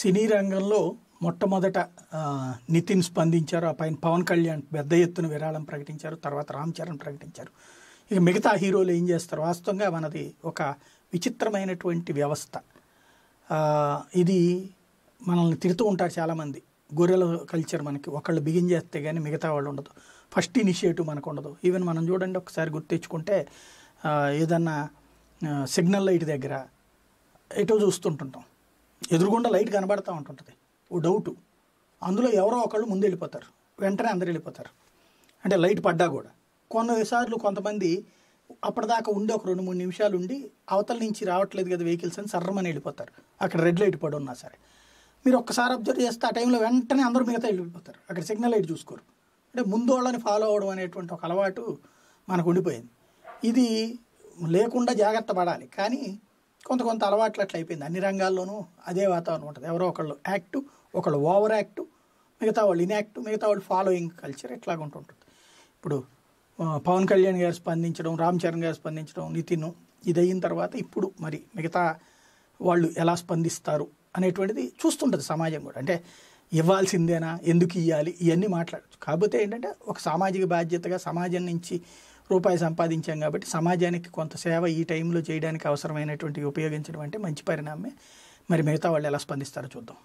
సినీ రంగంలో మొట్టమొదట నితిన్ స్పందించారు ఆ పైన పవన్ కళ్యాణ్ పెద్ద ఎత్తున విరాళం ప్రకటించారు తర్వాత రామ్ చరణ్ ప్రకటించారు ఇక మిగతా హీరోలు ఏం చేస్తారు వాస్తవంగా మనది ఒక విచిత్రమైనటువంటి వ్యవస్థ ఇది మనల్ని తిడుతూ ఉంటారు చాలామంది గొర్రెల కల్చర్ మనకి ఒకళ్ళు బిగిన్ చేస్తే కానీ మిగతా వాళ్ళు ఉండదు ఫస్ట్ ఇనిషియేటివ్ మనకు ఉండదు ఈవెన్ మనం చూడండి ఒకసారి గుర్తించుకుంటే ఏదన్నా సిగ్నల్ లైట్ దగ్గర ఎటో చూస్తుంటుంటాం ఎదురుగుండా లైట్ కనబడతా ఉంటుంటుంది ఓ డౌటు అందులో ఎవరో ఒకళ్ళు ముందు వెళ్ళిపోతారు వెంటనే అందరు వెళ్ళిపోతారు అంటే లైట్ పడ్డా కూడా కొన్నిసార్లు కొంతమంది అప్పటిదాకా ఉండి ఒక రెండు మూడు నిమిషాలు ఉండి అవతల నుంచి రావట్లేదు కదా వెహికల్స్ అని సర్రమని వెళ్ళిపోతారు అక్కడ రెడ్ లైట్ పడి ఉన్నా సరే మీరు ఒక్కసారి అబ్జర్వ్ చేస్తే ఆ టైంలో వెంటనే అందరూ మిగతా వెళ్ళిపోతారు అక్కడ సిగ్నల్ లైట్ చూసుకోరు అంటే ముందు వాళ్ళని ఫాలో అవ్వడం అనేటువంటి ఒక అలవాటు మనకు ఉండిపోయింది ఇది లేకుండా జాగ్రత్త పడాలి కానీ కొంత కొంత అలవాట్లు అట్లా అయిపోయింది అన్ని రంగాల్లోనూ అదే వాతావరణం ఉంటుంది ఎవరో ఒకళ్ళు యాక్టివ్ ఒకళ్ళు ఓవర్ యాక్టివ్ మిగతా వాళ్ళు ఇన్యాక్టివ్ మిగతా వాళ్ళు ఫాలోయింగ్ కల్చర్ ఎట్లాగ ఉంటుంటుంది ఇప్పుడు పవన్ కళ్యాణ్ గారు స్పందించడం రామ్ చరణ్ గారు స్పందించడం నితిన్ ఇది అయిన తర్వాత ఇప్పుడు మరి మిగతా వాళ్ళు ఎలా స్పందిస్తారు అనేటువంటిది చూస్తుంటుంది సమాజం కూడా అంటే ఇవ్వాల్సిందేనా ఎందుకు ఇవ్వాలి ఇవన్నీ మాట్లాడచ్చు కాకపోతే ఏంటంటే ఒక సామాజిక బాధ్యతగా సమాజం నుంచి రూపాయి సంపాదించాం కాబట్టి సమాజానికి కొంత సేవ ఈ టైంలో చేయడానికి అవసరమైనటువంటి ఉపయోగించడం అంటే మంచి పరిణామే మరి మిగతా వాళ్ళు ఎలా స్పందిస్తారో చూద్దాం